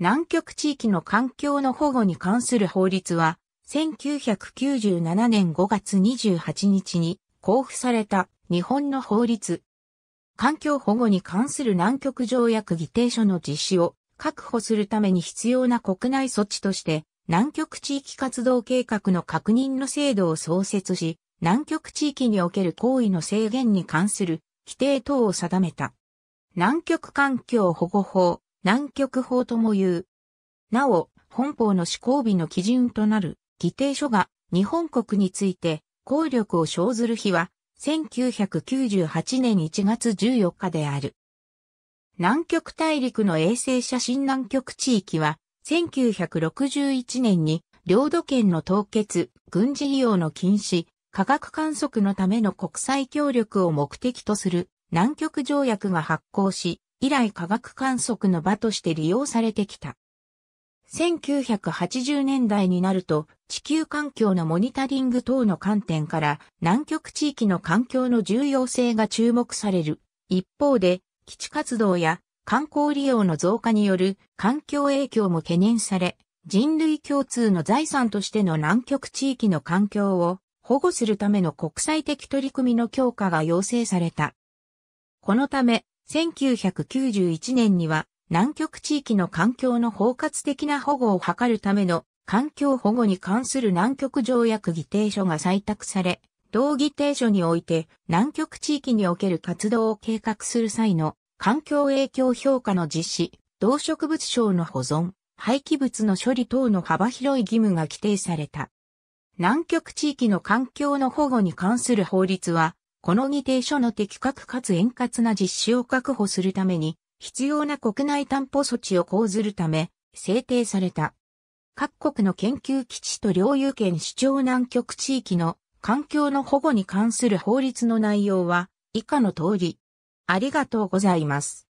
南極地域の環境の保護に関する法律は、1997年5月28日に交付された日本の法律。環境保護に関する南極条約議定書の実施を確保するために必要な国内措置として、南極地域活動計画の確認の制度を創設し、南極地域における行為の制限に関する規定等を定めた。南極環境保護法南極法とも言う。なお、本法の施行日の基準となる議定書が日本国について効力を生ずる日は1998年1月14日である。南極大陸の衛星写真南極地域は1961年に領土圏の凍結、軍事利用の禁止、科学観測のための国際協力を目的とする南極条約が発効し、以来科学観測の場として利用されてきた。1980年代になると地球環境のモニタリング等の観点から南極地域の環境の重要性が注目される。一方で基地活動や観光利用の増加による環境影響も懸念され、人類共通の財産としての南極地域の環境を保護するための国際的取り組みの強化が要請された。このため、1991年には南極地域の環境の包括的な保護を図るための環境保護に関する南極条約議定書が採択され、同議定書において南極地域における活動を計画する際の環境影響評価の実施、動植物省の保存、廃棄物の処理等の幅広い義務が規定された。南極地域の環境の保護に関する法律は、この議定書の的確かつ円滑な実施を確保するために、必要な国内担保措置を講ずるため、制定された。各国の研究基地と領有権主張南極地域の環境の保護に関する法律の内容は以下の通り。ありがとうございます。